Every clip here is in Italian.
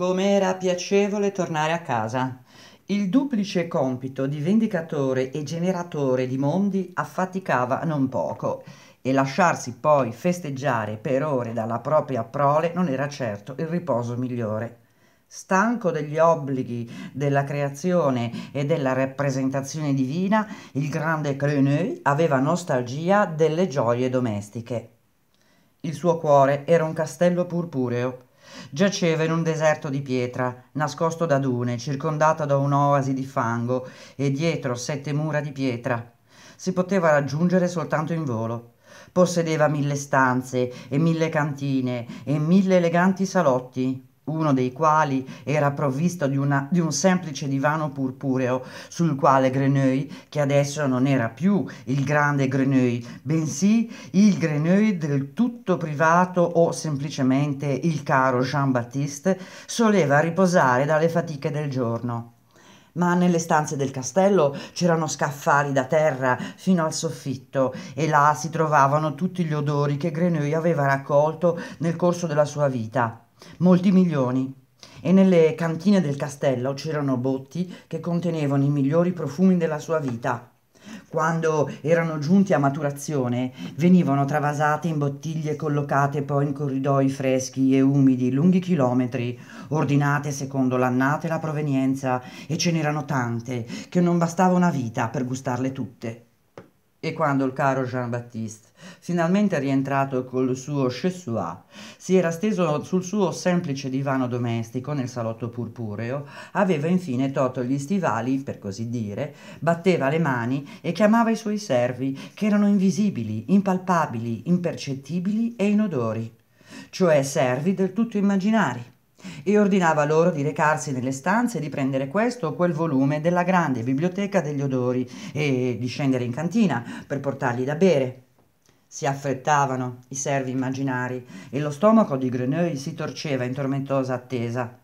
Com'era piacevole tornare a casa. Il duplice compito di vendicatore e generatore di mondi affaticava non poco e lasciarsi poi festeggiare per ore dalla propria prole non era certo il riposo migliore. Stanco degli obblighi della creazione e della rappresentazione divina, il grande Creneux aveva nostalgia delle gioie domestiche. Il suo cuore era un castello purpureo Giaceva in un deserto di pietra, nascosto da dune, circondato da un'oasi di fango e dietro sette mura di pietra. Si poteva raggiungere soltanto in volo. Possedeva mille stanze e mille cantine e mille eleganti salotti, uno dei quali era provvisto di, una, di, un semplice divano purpureo sul quale Greneuil, che adesso non era più il grande Greneuil, bensì il Greneuil del tutto privato o semplicemente il caro Jean-Baptiste, soleva riposare dalle fatiche del giorno. Ma nelle stanze del castello c'erano scaffali da terra fino al soffitto e là si trovavano tutti gli odori che Greneuil aveva raccolto nel corso della sua vita molti milioni. E nelle cantine del castello c'erano botti che contenevano i migliori profumi della sua vita. Quando erano giunti a maturazione, venivano travasate in bottiglie collocate poi in corridoi freschi e umidi lunghi chilometri, ordinate secondo l'annata e la provenienza, e ce n'erano tante che non bastava una vita per gustarle tutte. E quando il caro Jean-Baptiste, finalmente rientrato col suo Chessois, si era steso sul suo semplice divano domestico nel salotto purpureo, aveva infine tolto gli stivali, per così dire, batteva le mani e chiamava i suoi servi, che erano invisibili, impalpabili, impercettibili e inodori, cioè servi del tutto immaginari e ordinava loro di recarsi nelle stanze e di prendere questo o quel volume della grande biblioteca degli odori e di scendere in cantina per portargli da bere. Si affrettavano i servi immaginari e lo stomaco di Greneuil si torceva in tormentosa attesa.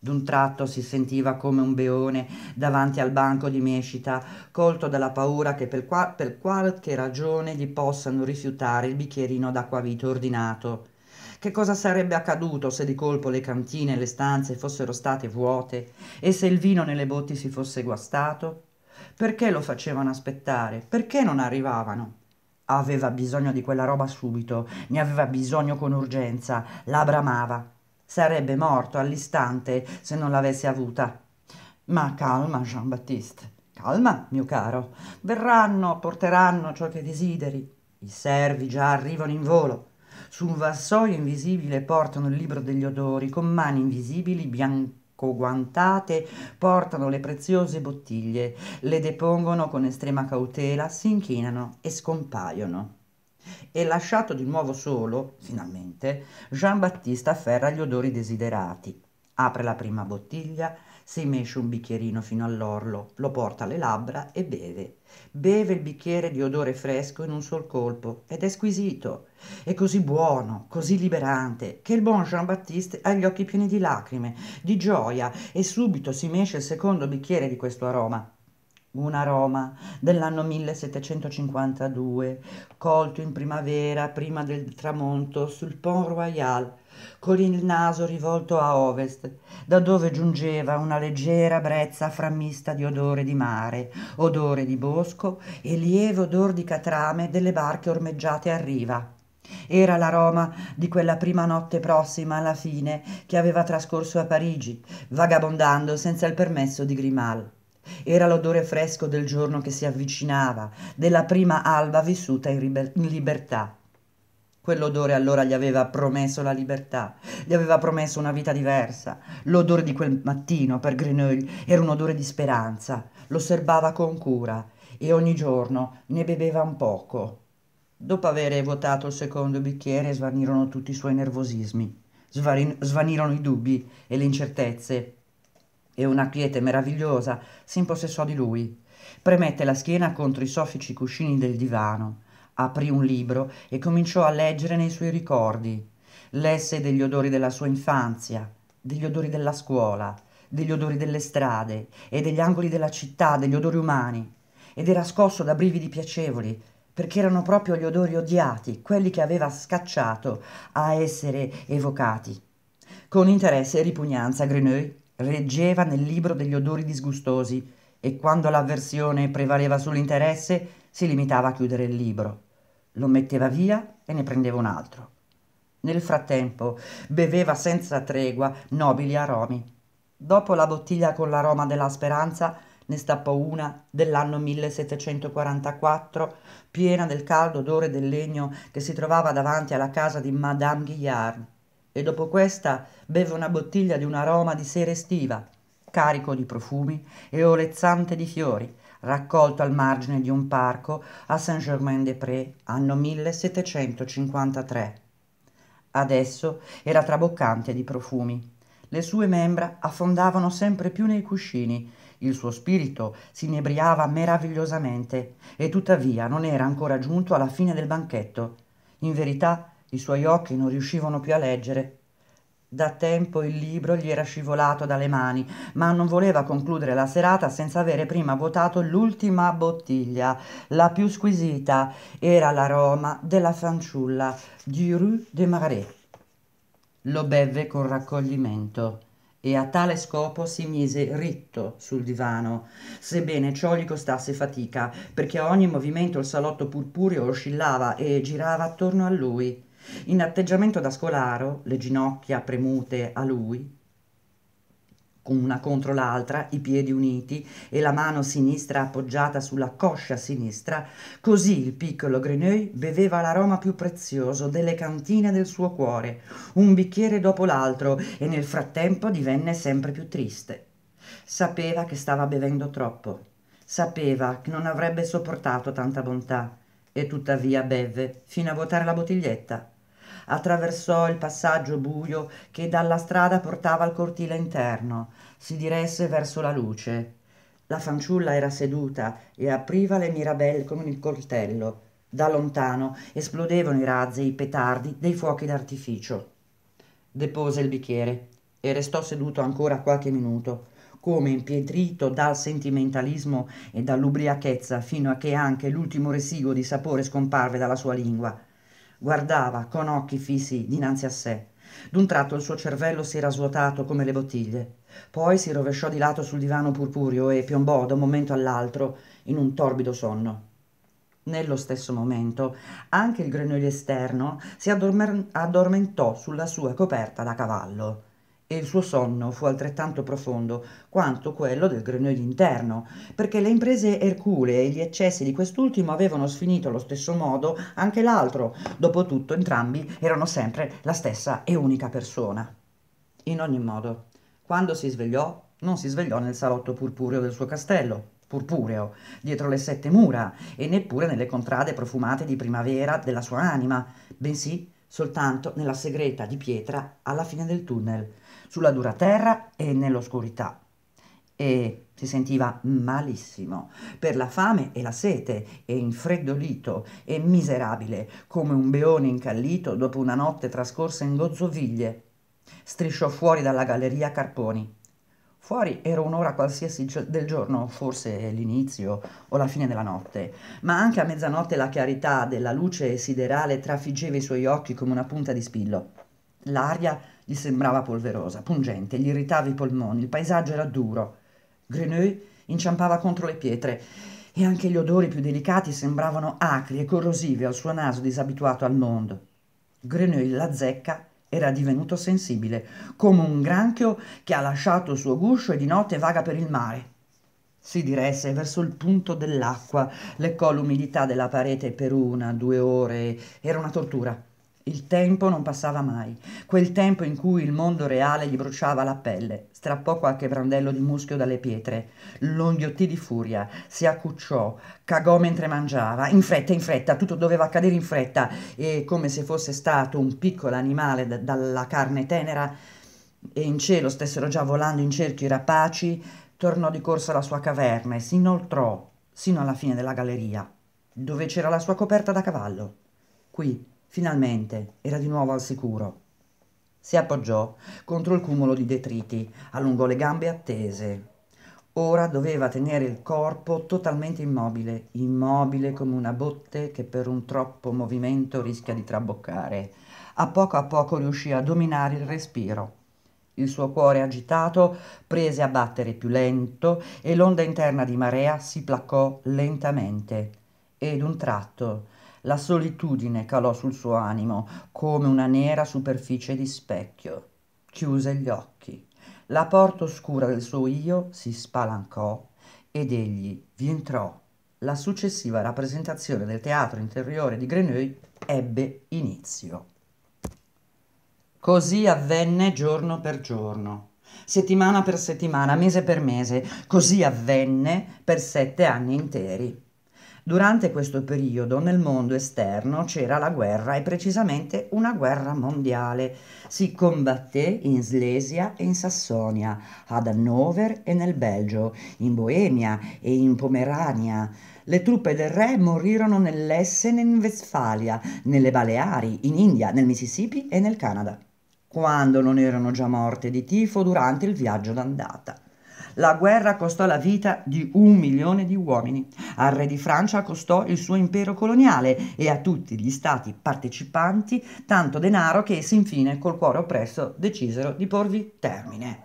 D'un tratto si sentiva come un beone davanti al banco di mescita, colto dalla paura che per, qua- per qualche ragione gli possano rifiutare il bicchierino d'acquavito ordinato. Che cosa sarebbe accaduto se di colpo le cantine e le stanze fossero state vuote e se il vino nelle botti si fosse guastato? Perché lo facevano aspettare? Perché non arrivavano? Aveva bisogno di quella roba subito, ne aveva bisogno con urgenza, la bramava. Sarebbe morto all'istante se non l'avesse avuta. Ma calma, Jean-Baptiste, calma, mio caro. Verranno, porteranno ciò che desideri. I servi già arrivano in volo su un vassoio invisibile portano il libro degli odori, con mani invisibili bianco guantate, portano le preziose bottiglie, le depongono con estrema cautela, si inchinano e scompaiono. E lasciato di nuovo solo, finalmente, Jean Battista afferra gli odori desiderati, apre la prima bottiglia, si mesce un bicchierino fino all'orlo, lo porta alle labbra e beve. Beve il bicchiere di odore fresco in un sol colpo ed è squisito. È così buono, così liberante, che il buon Jean-Baptiste ha gli occhi pieni di lacrime, di gioia e subito si mesce il secondo bicchiere di questo aroma una Roma dell'anno 1752, colto in primavera prima del tramonto sul Pont Royal, con il naso rivolto a ovest, da dove giungeva una leggera brezza frammista di odore di mare, odore di bosco e lieve odor di catrame delle barche ormeggiate a riva. Era l'aroma di quella prima notte prossima alla fine che aveva trascorso a Parigi, vagabondando senza il permesso di Grimal. Era l'odore fresco del giorno che si avvicinava, della prima alba vissuta in, riber- in libertà. Quell'odore allora gli aveva promesso la libertà, gli aveva promesso una vita diversa. L'odore di quel mattino per Grenouille era un odore di speranza, l'osservava con cura e ogni giorno ne beveva un poco. Dopo aver vuotato il secondo bicchiere svanirono tutti i suoi nervosismi, svanirono i dubbi e le incertezze e una quiete meravigliosa si impossessò di lui. Premette la schiena contro i soffici cuscini del divano, aprì un libro e cominciò a leggere nei suoi ricordi. Lesse degli odori della sua infanzia, degli odori della scuola, degli odori delle strade e degli angoli della città, degli odori umani, ed era scosso da brividi piacevoli, perché erano proprio gli odori odiati, quelli che aveva scacciato a essere evocati. Con interesse e ripugnanza Grenouille reggeva nel libro degli odori disgustosi e quando l'avversione prevaleva sull'interesse si limitava a chiudere il libro. Lo metteva via e ne prendeva un altro. Nel frattempo beveva senza tregua nobili aromi. Dopo la bottiglia con l'aroma della speranza, ne stappò una dell'anno 1744, piena del caldo odore del legno che si trovava davanti alla casa di Madame Guillard e dopo questa beve una bottiglia di un aroma di sera estiva, carico di profumi e olezzante di fiori, raccolto al margine di un parco a Saint-Germain-des-Prés, anno 1753. Adesso era traboccante di profumi. Le sue membra affondavano sempre più nei cuscini, il suo spirito si inebriava meravigliosamente e tuttavia non era ancora giunto alla fine del banchetto. In verità i suoi occhi non riuscivano più a leggere. Da tempo il libro gli era scivolato dalle mani, ma non voleva concludere la serata senza avere prima vuotato l'ultima bottiglia, la più squisita, era l'aroma della fanciulla di Rue de Marais. Lo bevve con raccoglimento e a tale scopo si mise ritto sul divano, sebbene ciò gli costasse fatica, perché a ogni movimento il salotto purpureo oscillava e girava attorno a lui in atteggiamento da scolaro, le ginocchia premute a lui, una contro l'altra, i piedi uniti e la mano sinistra appoggiata sulla coscia sinistra, così il piccolo Grenouille beveva l'aroma più prezioso delle cantine del suo cuore, un bicchiere dopo l'altro, e nel frattempo divenne sempre più triste. Sapeva che stava bevendo troppo, sapeva che non avrebbe sopportato tanta bontà, e tuttavia bevve fino a vuotare la bottiglietta attraversò il passaggio buio che dalla strada portava al cortile interno, si diresse verso la luce. La fanciulla era seduta e apriva le mirabelle con il coltello. Da lontano esplodevano i razzi e i petardi dei fuochi d'artificio. Depose il bicchiere e restò seduto ancora qualche minuto, come impietrito dal sentimentalismo e dall'ubriachezza, fino a che anche l'ultimo residuo di sapore scomparve dalla sua lingua guardava con occhi fissi dinanzi a sé. D'un tratto il suo cervello si era svuotato come le bottiglie. Poi si rovesciò di lato sul divano purpureo e piombò da un momento all'altro in un torbido sonno. Nello stesso momento anche il grenolier esterno si addormentò sulla sua coperta da cavallo e il suo sonno fu altrettanto profondo quanto quello del grenouille interno, perché le imprese erculee e gli eccessi di quest'ultimo avevano sfinito allo stesso modo anche l'altro, dopotutto entrambi erano sempre la stessa e unica persona. In ogni modo, quando si svegliò, non si svegliò nel salotto purpureo del suo castello, purpureo, dietro le sette mura, e neppure nelle contrade profumate di primavera della sua anima, bensì soltanto nella segreta di pietra alla fine del tunnel, sulla dura terra e nell'oscurità. E si sentiva malissimo, per la fame e la sete, e infreddolito e miserabile, come un beone incallito dopo una notte trascorsa in gozzoviglie. Strisciò fuori dalla galleria Carponi. Fuori era un'ora qualsiasi del giorno, forse l'inizio o la fine della notte, ma anche a mezzanotte la chiarità della luce siderale trafiggeva i suoi occhi come una punta di spillo. L'aria gli sembrava polverosa, pungente, gli irritava i polmoni, il paesaggio era duro. Grenouille inciampava contro le pietre e anche gli odori più delicati sembravano acri e corrosivi al suo naso disabituato al mondo. Grenouille, la zecca, era divenuto sensibile, come un granchio che ha lasciato il suo guscio e di notte vaga per il mare. Si diresse verso il punto dell'acqua, leccò l'umidità della parete per una, due ore, era una tortura. Il tempo non passava mai, quel tempo in cui il mondo reale gli bruciava la pelle, strappò qualche brandello di muschio dalle pietre, lo inghiottì di furia, si accucciò, cagò mentre mangiava, in fretta, in fretta, tutto doveva accadere in fretta e come se fosse stato un piccolo animale d- dalla carne tenera e in cielo stessero già volando in cerchi rapaci, tornò di corsa alla sua caverna e si inoltrò sino alla fine della galleria, dove c'era la sua coperta da cavallo. Qui Finalmente era di nuovo al sicuro. Si appoggiò contro il cumulo di detriti, allungò le gambe attese. Ora doveva tenere il corpo totalmente immobile, immobile come una botte che per un troppo movimento rischia di traboccare. A poco a poco riuscì a dominare il respiro. Il suo cuore agitato prese a battere più lento e l'onda interna di marea si placò lentamente. Ed un tratto la solitudine calò sul suo animo come una nera superficie di specchio. Chiuse gli occhi. La porta oscura del suo io si spalancò ed egli vi entrò. La successiva rappresentazione del teatro interiore di Grenouille ebbe inizio. Così avvenne giorno per giorno, settimana per settimana, mese per mese, così avvenne per sette anni interi. Durante questo periodo nel mondo esterno c'era la guerra e precisamente una guerra mondiale. Si combatté in Slesia e in Sassonia, ad Hannover e nel Belgio, in Boemia e in Pomerania. Le truppe del re morirono nell'Essen e in Westfalia, nelle Baleari, in India, nel Mississippi e nel Canada, quando non erano già morte di tifo durante il viaggio d'andata. La guerra costò la vita di un milione di uomini. Al re di Francia costò il suo impero coloniale e a tutti gli stati partecipanti tanto denaro che essi infine, col cuore oppresso, decisero di porvi termine.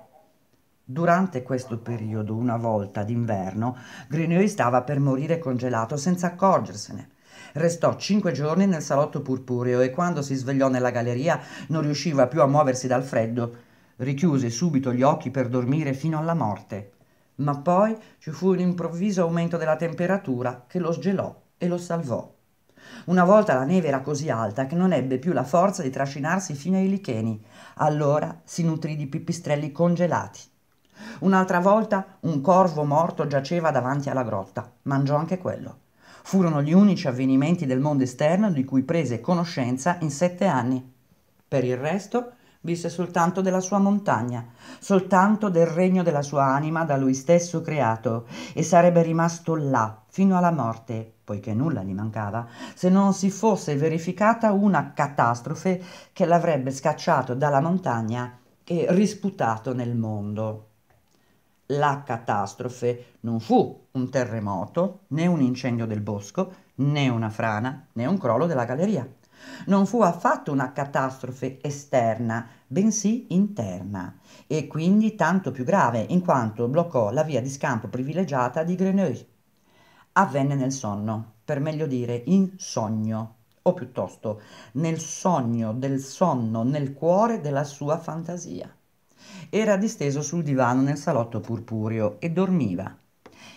Durante questo periodo, una volta d'inverno, Grenouille stava per morire congelato senza accorgersene. Restò cinque giorni nel salotto purpureo e quando si svegliò nella galleria non riusciva più a muoversi dal freddo richiuse subito gli occhi per dormire fino alla morte. Ma poi ci fu un improvviso aumento della temperatura che lo sgelò e lo salvò. Una volta la neve era così alta che non ebbe più la forza di trascinarsi fino ai licheni. Allora si nutrì di pipistrelli congelati. Un'altra volta un corvo morto giaceva davanti alla grotta. Mangiò anche quello. Furono gli unici avvenimenti del mondo esterno di cui prese conoscenza in sette anni. Per il resto visse soltanto della sua montagna, soltanto del regno della sua anima da lui stesso creato, e sarebbe rimasto là fino alla morte, poiché nulla gli mancava, se non si fosse verificata una catastrofe che l'avrebbe scacciato dalla montagna e risputato nel mondo. La catastrofe non fu un terremoto, né un incendio del bosco, né una frana, né un crollo della galleria non fu affatto una catastrofe esterna, bensì interna, e quindi tanto più grave in quanto bloccò la via di scampo privilegiata di Grenouille. Avvenne nel sonno, per meglio dire in sogno, o piuttosto nel sogno del sonno nel cuore della sua fantasia. Era disteso sul divano nel salotto purpureo e dormiva.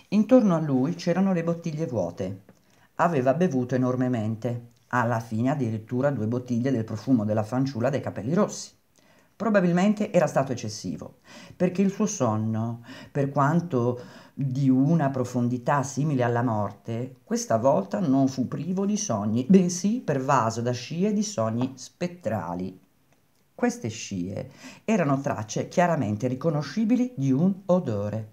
Intorno a lui c'erano le bottiglie vuote. Aveva bevuto enormemente alla fine addirittura due bottiglie del profumo della fanciulla dai capelli rossi. Probabilmente era stato eccessivo, perché il suo sonno, per quanto di una profondità simile alla morte, questa volta non fu privo di sogni, bensì pervaso da scie di sogni spettrali. Queste scie erano tracce chiaramente riconoscibili di un odore.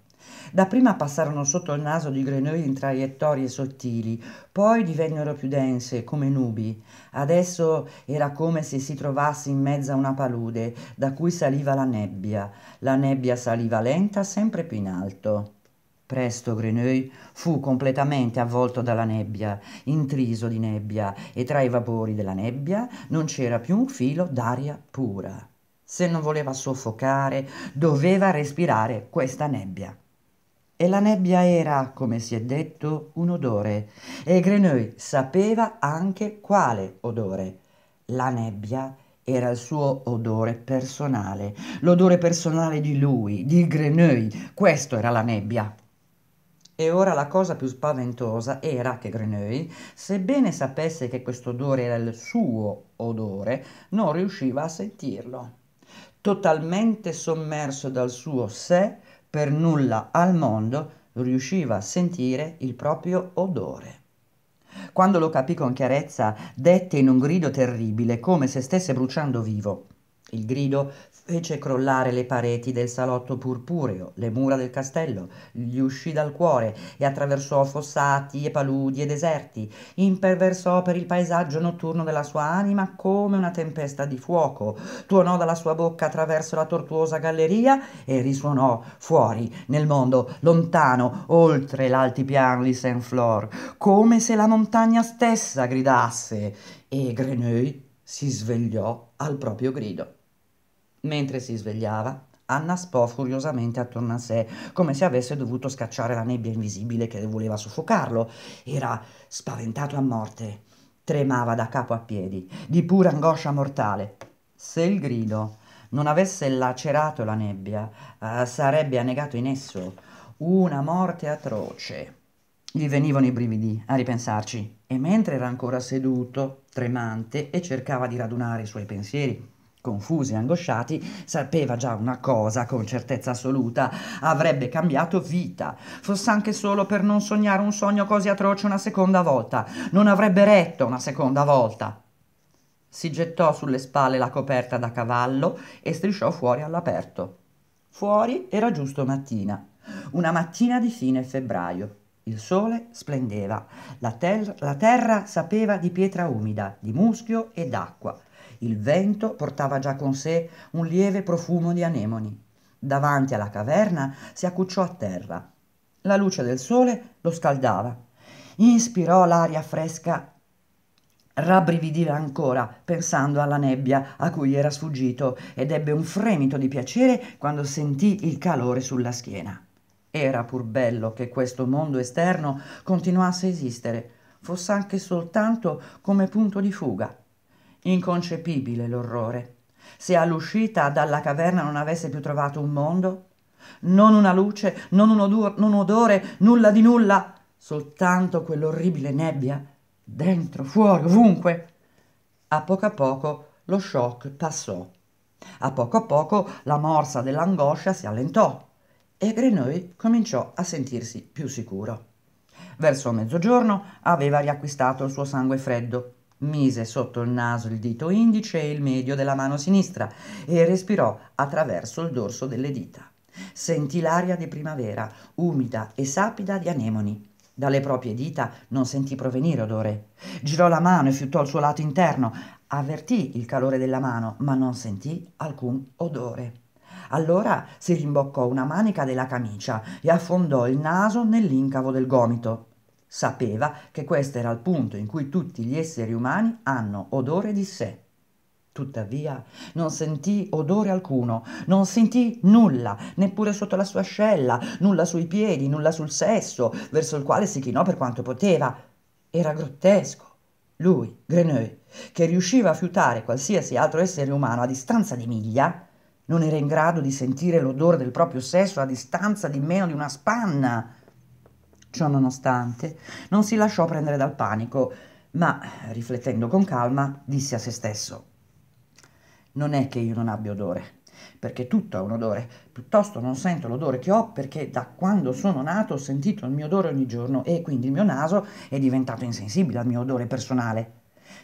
Dapprima passarono sotto il naso di Grenouille in traiettorie sottili, poi divennero più dense, come nubi. Adesso era come se si trovasse in mezzo a una palude, da cui saliva la nebbia. La nebbia saliva lenta, sempre più in alto. Presto Grenouille fu completamente avvolto dalla nebbia, intriso di nebbia, e tra i vapori della nebbia non c'era più un filo d'aria pura. Se non voleva soffocare, doveva respirare questa nebbia e la nebbia era, come si è detto, un odore, e Grenouille sapeva anche quale odore. La nebbia era il suo odore personale, l'odore personale di lui, di Grenouille, questo era la nebbia. E ora la cosa più spaventosa era che Grenouille, sebbene sapesse che questo odore era il suo odore, non riusciva a sentirlo. Totalmente sommerso dal suo sé, per nulla al mondo riusciva a sentire il proprio odore. Quando lo capì con chiarezza, dette in un grido terribile, come se stesse bruciando vivo. Il grido fece crollare le pareti del salotto purpureo, le mura del castello, gli uscì dal cuore e attraversò fossati e paludi e deserti, imperversò per il paesaggio notturno della sua anima come una tempesta di fuoco, tuonò dalla sua bocca attraverso la tortuosa galleria e risuonò fuori, nel mondo, lontano, oltre l'altipiano di Saint-Flor, come se la montagna stessa gridasse. E Grenouille si svegliò al proprio grido. Mentre si svegliava, Anna spò furiosamente attorno a sé, come se avesse dovuto scacciare la nebbia invisibile che voleva soffocarlo. Era spaventato a morte. Tremava da capo a piedi, di pura angoscia mortale. Se il grido non avesse lacerato la nebbia, eh, sarebbe annegato in esso. Una morte atroce. Gli venivano i brividi a ripensarci, e mentre era ancora seduto, tremante, e cercava di radunare i suoi pensieri, confusi, angosciati, sapeva già una cosa con certezza assoluta, avrebbe cambiato vita, fosse anche solo per non sognare un sogno così atroce una seconda volta, non avrebbe retto una seconda volta. Si gettò sulle spalle la coperta da cavallo e strisciò fuori all'aperto. Fuori era giusto mattina, una mattina di fine febbraio. Il sole splendeva, la, ter la, terra sapeva di pietra umida, di muschio e d'acqua. Il vento portava già con sé un lieve profumo di anemoni. Davanti alla caverna si accucciò a terra. La luce del sole lo scaldava. Inspirò l'aria fresca. Rabbrividiva ancora pensando alla nebbia a cui era sfuggito ed ebbe un fremito di piacere quando sentì il calore sulla schiena. Era pur bello che questo mondo esterno continuasse a esistere, fosse anche soltanto come punto di fuga. Inconcepibile l'orrore. Se all'uscita dalla caverna non avesse più trovato un mondo, non una luce, non un, odore, non un odore, nulla di nulla, soltanto quell'orribile nebbia, dentro, fuori, ovunque. A poco a poco lo shock passò. A poco a poco la morsa dell'angoscia si allentò e Grenouille cominciò a sentirsi più sicuro. Verso mezzogiorno aveva riacquistato il suo sangue freddo Mise sotto il naso il dito indice e il medio della mano sinistra e respirò attraverso il dorso delle dita. Sentì l'aria di primavera, umida e sapida di anemoni. Dalle proprie dita non sentì provenire odore. Girò la mano e fiutò il suo lato interno. Avvertì il calore della mano, ma non sentì alcun odore. Allora si rimboccò una manica della camicia e affondò il naso nell'incavo del gomito. Sapeva che questo era il punto in cui tutti gli esseri umani hanno odore di sé. Tuttavia non sentì odore alcuno, non sentì nulla, neppure sotto la sua ascella, nulla sui piedi, nulla sul sesso, verso il quale si chinò per quanto poteva. Era grottesco. Lui, Greneux, che riusciva a fiutare qualsiasi altro essere umano a distanza di miglia, non era in grado di sentire l'odore del proprio sesso a distanza di meno di una spanna. Ciò nonostante, non si lasciò prendere dal panico, ma, riflettendo con calma, disse a se stesso: Non è che io non abbia odore, perché tutto ha un odore, piuttosto non sento l'odore che ho perché da quando sono nato ho sentito il mio odore ogni giorno e quindi il mio naso è diventato insensibile al mio odore personale.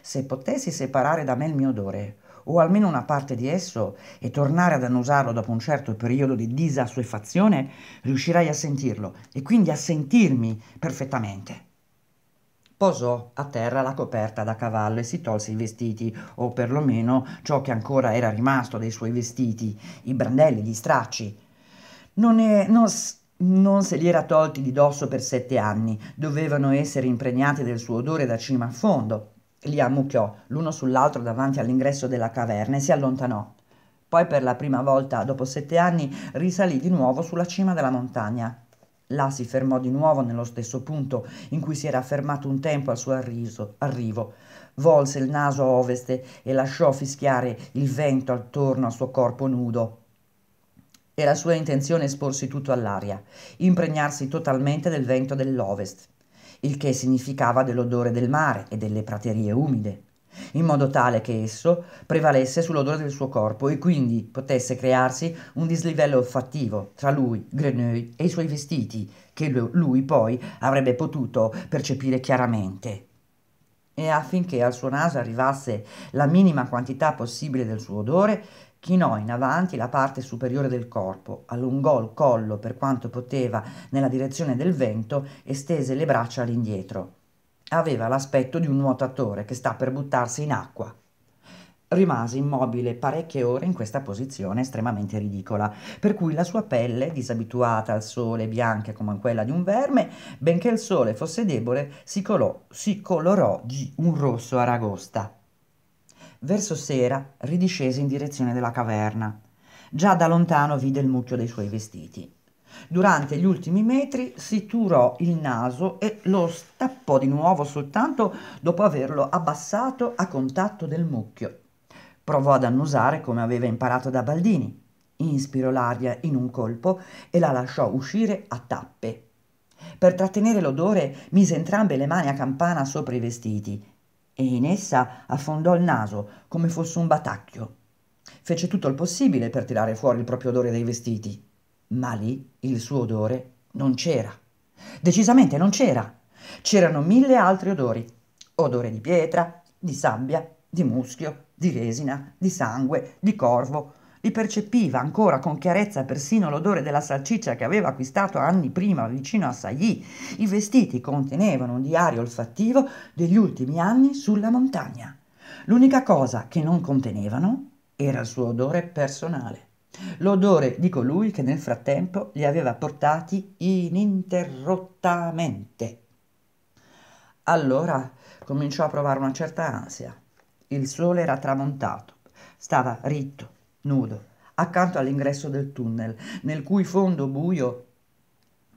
Se potessi separare da me il mio odore, o almeno una parte di esso, e tornare ad annusarlo dopo un certo periodo di disassuefazione, riuscirai a sentirlo e quindi a sentirmi perfettamente. Posò a terra la coperta da cavallo e si tolse i vestiti, o perlomeno ciò che ancora era rimasto dei suoi vestiti, i brandelli, gli stracci. Non, è, non, non se li era tolti di dosso per sette anni, dovevano essere impregnati del suo odore da cima a fondo. Li ammucchiò l'uno sull'altro davanti all'ingresso della caverna e si allontanò. Poi per la prima volta dopo sette anni risalì di nuovo sulla cima della montagna. Là si fermò di nuovo nello stesso punto in cui si era fermato un tempo al suo arriso, arrivo. Volse il naso a ovest e lasciò fischiare il vento attorno al suo corpo nudo. Era sua intenzione esporsi tutto all'aria, impregnarsi totalmente del vento dell'ovest il che significava dell'odore del mare e delle praterie umide, in modo tale che esso prevalesse sull'odore del suo corpo e quindi potesse crearsi un dislivello olfattivo tra lui, Greneuil, e i suoi vestiti, che lui poi avrebbe potuto percepire chiaramente. E affinché al suo naso arrivasse la minima quantità possibile del suo odore, chinò in avanti la parte superiore del corpo, allungò il collo per quanto poteva nella direzione del vento e stese le braccia all'indietro. Aveva l'aspetto di un nuotatore che sta per buttarsi in acqua. Rimase immobile parecchie ore in questa posizione estremamente ridicola, per cui la sua pelle, disabituata al sole bianca come quella di un verme, benché il sole fosse debole, si, colò, si colorò di un rosso aragosta. Verso sera ridiscese in direzione della caverna. Già da lontano vide il mucchio dei suoi vestiti. Durante gli ultimi metri si turò il naso e lo stappò di nuovo soltanto dopo averlo abbassato a contatto del mucchio. Provò ad annusare come aveva imparato da Baldini. Inspirò l'aria in un colpo e la lasciò uscire a tappe. Per trattenere l'odore mise entrambe le mani a campana sopra i vestiti e in essa affondò il naso come fosse un batacchio. Fece tutto il possibile per tirare fuori il proprio odore dei vestiti, ma lì il suo odore non c'era. Decisamente non c'era. C'erano mille altri odori. Odore di pietra, di sabbia, di muschio, di resina, di sangue, di corvo, li percepiva ancora con chiarezza persino l'odore della salsiccia che aveva acquistato anni prima vicino a Sailly. I vestiti contenevano un diario olfattivo degli ultimi anni sulla montagna. L'unica cosa che non contenevano era il suo odore personale. L'odore di colui che nel frattempo li aveva portati ininterrottamente. Allora cominciò a provare una certa ansia. Il sole era tramontato, stava ritto, nudo, accanto all'ingresso del tunnel, nel cui fondo buio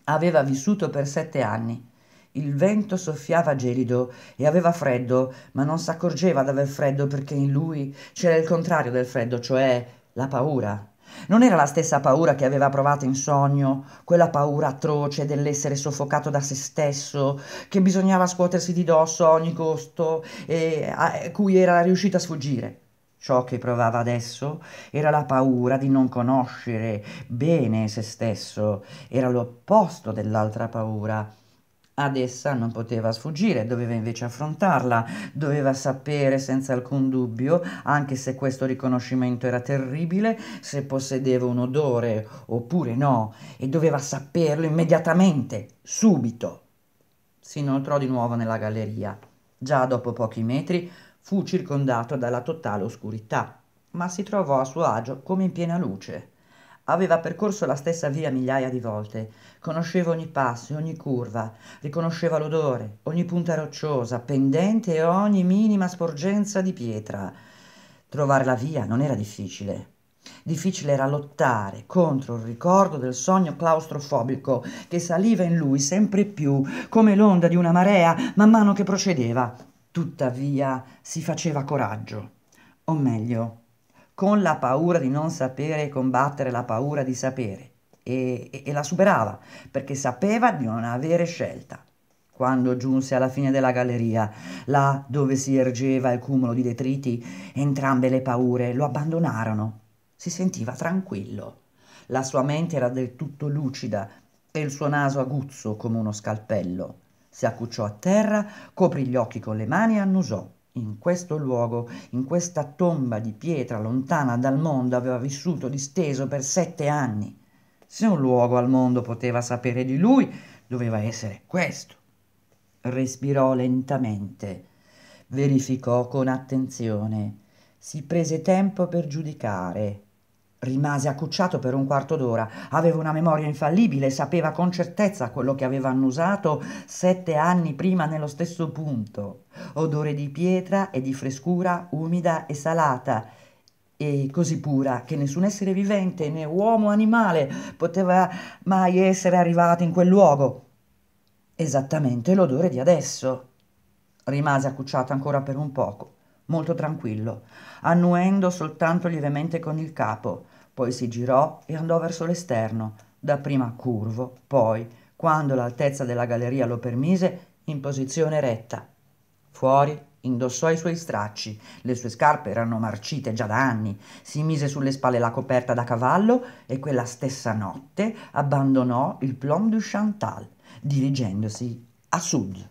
aveva vissuto per sette anni. Il vento soffiava gelido e aveva freddo, ma non si s'accorgeva d'aver freddo perché in lui c'era il contrario del freddo, cioè la paura. Non era la stessa paura che aveva provato in sogno, quella paura atroce dell'essere soffocato da se stesso, che bisognava scuotersi di dosso a ogni costo e a cui era riuscito a sfuggire. Ciò che provava adesso era la paura di non conoscere bene se stesso, era l'opposto dell'altra paura. Ad essa non poteva sfuggire, doveva invece affrontarla, doveva sapere senza alcun dubbio, anche se questo riconoscimento era terribile, se possedeva un odore oppure no, e doveva saperlo immediatamente, subito. Si inoltrò di nuovo nella galleria. Già dopo pochi metri Fu circondato dalla totale oscurità, ma si trovò a suo agio come in piena luce. Aveva percorso la stessa via migliaia di volte, conosceva ogni passo, ogni curva, riconosceva l'odore, ogni punta rocciosa, pendente e ogni minima sporgenza di pietra. Trovare la via non era difficile. Difficile era lottare contro il ricordo del sogno claustrofobico che saliva in lui sempre più come l'onda di una marea man mano che procedeva. Tuttavia si faceva coraggio, o meglio, con la paura di non sapere combattere la paura di sapere, e, e, e la superava, perché sapeva di non avere scelta quando giunse alla fine della galleria, là dove si ergeva il cumulo di detriti, entrambe le paure lo abbandonarono. Si sentiva tranquillo. La sua mente era del tutto lucida e il suo naso aguzzo come uno scalpello si accucciò a terra, coprì gli occhi con le mani e annusò. In questo luogo, in questa tomba di pietra lontana dal mondo, aveva vissuto disteso per sette anni. Se un luogo al mondo poteva sapere di lui, doveva essere questo. Respirò lentamente, verificò con attenzione, si prese tempo per giudicare Rimase accucciato per un quarto d'ora. Aveva una memoria infallibile, sapeva con certezza quello che aveva annusato sette anni prima nello stesso punto. Odore di pietra e di frescura umida e salata e così pura che nessun essere vivente, né uomo o animale, poteva mai essere arrivato in quel luogo. Esattamente l'odore di adesso. Rimase accucciato ancora per un poco, molto tranquillo, annuendo soltanto lievemente con il capo poi si girò e andò verso l'esterno, dapprima curvo, poi, quando l'altezza della galleria lo permise, in posizione retta. Fuori indossò i suoi stracci, le sue scarpe erano marcite già da anni, si mise sulle spalle la coperta da cavallo e quella stessa notte abbandonò il Plomb du Chantal, dirigendosi a sud.